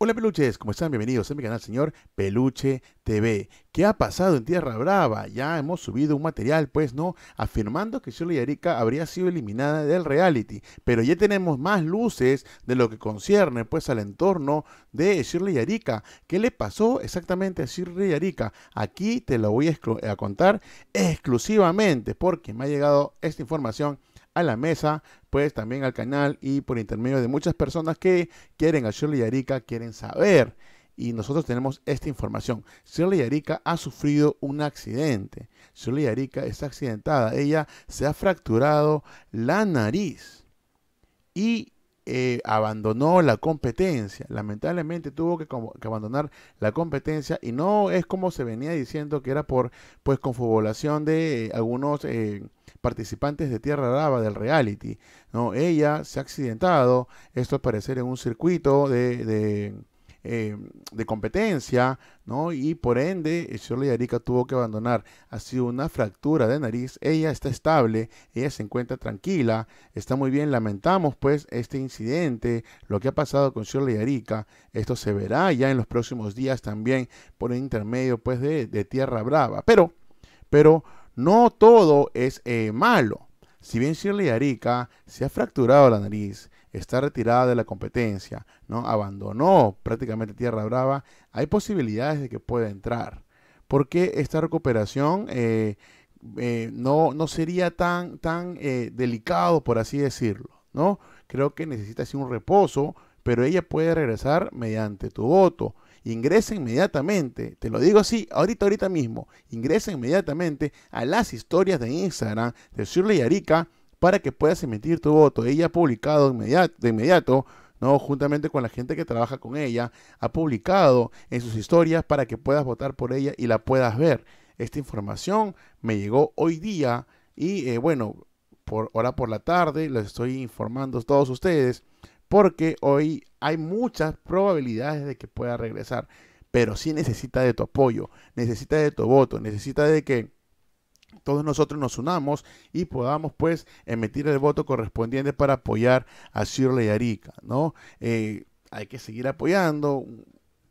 Hola peluches, ¿cómo están? Bienvenidos a mi canal señor Peluche TV. ¿Qué ha pasado en Tierra Brava? Ya hemos subido un material, pues no, afirmando que Shirley Arica habría sido eliminada del reality, pero ya tenemos más luces de lo que concierne pues al entorno de Shirley Arica. ¿Qué le pasó exactamente a Shirley Arica? Aquí te lo voy a contar exclusivamente porque me ha llegado esta información a la mesa, pues también al canal y por intermedio de muchas personas que quieren a Shirley Arica, quieren saber. Y nosotros tenemos esta información. Shirley Arica ha sufrido un accidente. Shirley Arica está accidentada. Ella se ha fracturado la nariz. Y eh, abandonó la competencia. Lamentablemente tuvo que, abandonar la competencia y no es como se venía diciendo que era por pues confabulación de eh, algunos eh, participantes de Tierra Raba del reality. No, ella se ha accidentado, esto al parecer en un circuito de eh, de competencia, ¿no? Y por ende, Shirley Arica tuvo que abandonar. Ha sido una fractura de nariz. Ella está estable, ella se encuentra tranquila, está muy bien. Lamentamos, pues, este incidente, lo que ha pasado con Shirley Arica. Esto se verá ya en los próximos días también por intermedio, pues, de, Tierra Brava. Pero, pero no todo es eh, malo. Si bien Shirley Arica se ha fracturado la nariz, está retirada de la competencia, ¿no? abandonó prácticamente Tierra Brava, hay posibilidades de que pueda entrar. Porque esta recuperación eh, eh, no, sería tan, tan eh, delicado, por así decirlo. ¿no? Creo que necesita así un reposo, pero ella puede regresar mediante tu voto. Ingresa inmediatamente, te lo digo así, ahorita, ahorita mismo, ingresa inmediatamente a las historias de Instagram de Shirley Arica para que puedas emitir tu voto. Ella ha publicado de inmediato ¿no? juntamente con la gente que trabaja con ella, ha publicado en sus historias para que puedas votar por ella y la puedas ver. Esta información me llegó hoy día y eh, bueno, por hora por la tarde les estoy informando a todos ustedes porque hoy hay muchas probabilidades de que pueda regresar, pero sí necesita de tu apoyo, necesita de tu voto, necesita de que todos nosotros nos unamos y podamos pues emitir el voto correspondiente para apoyar a Shirley Arica, ¿no? Eh, hay que seguir apoyando,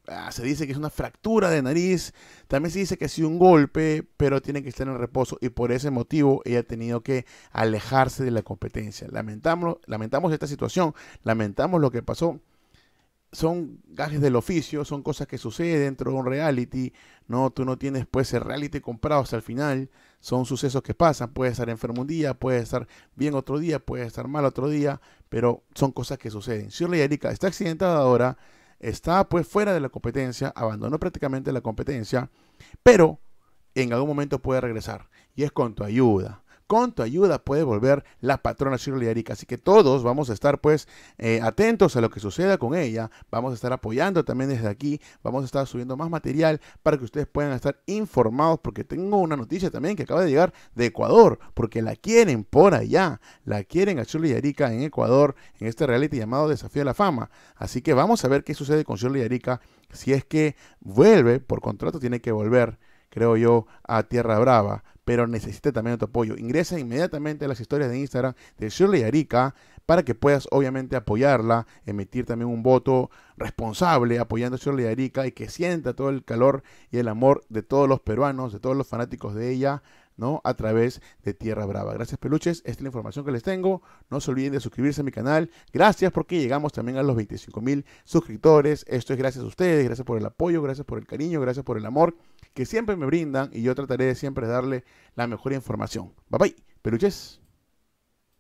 ah, se dice que es una fractura de nariz, también se dice que ha sido un golpe, pero tiene que estar en reposo y por ese motivo ella ha tenido que alejarse de la competencia. Lamentamos, lamentamos esta situación, lamentamos lo que pasó son gajes del oficio, son cosas que suceden dentro de un reality, no, tú no tienes pues el reality comprado hasta el final, son sucesos que pasan, puede estar enfermo un día, puede estar bien otro día, puede estar mal otro día, pero son cosas que suceden. Si Shirley Erika está accidentada ahora, está pues fuera de la competencia, abandonó prácticamente la competencia, pero en algún momento puede regresar y es con tu ayuda con tu ayuda puede volver la patrona Shirley Erika. Así que todos vamos a estar pues eh, atentos a lo que suceda con ella. Vamos a estar apoyando también desde aquí. Vamos a estar subiendo más material para que ustedes puedan estar informados porque tengo una noticia también que acaba de llegar de Ecuador porque la quieren por allá. La quieren a Shirley Erika en Ecuador en este reality llamado Desafío de la Fama. Así que vamos a ver qué sucede con Shirley Erika. Si es que vuelve, por contrato tiene que volver, creo yo, a Tierra Brava pero necesita también tu apoyo. Ingresa inmediatamente a las historias de Instagram de Shirley Arica para que puedas obviamente apoyarla, emitir también un voto responsable apoyando a Shirley Arica y que sienta todo el calor y el amor de todos los peruanos, de todos los fanáticos de ella ¿no? A través de Tierra Brava. Gracias, peluches. Esta es la información que les tengo. No se olviden de suscribirse a mi canal. Gracias porque llegamos también a los 25 mil suscriptores. Esto es gracias a ustedes. Gracias por el apoyo, gracias por el cariño, gracias por el amor que siempre me brindan y yo trataré de siempre darle la mejor información. Bye bye, peluches.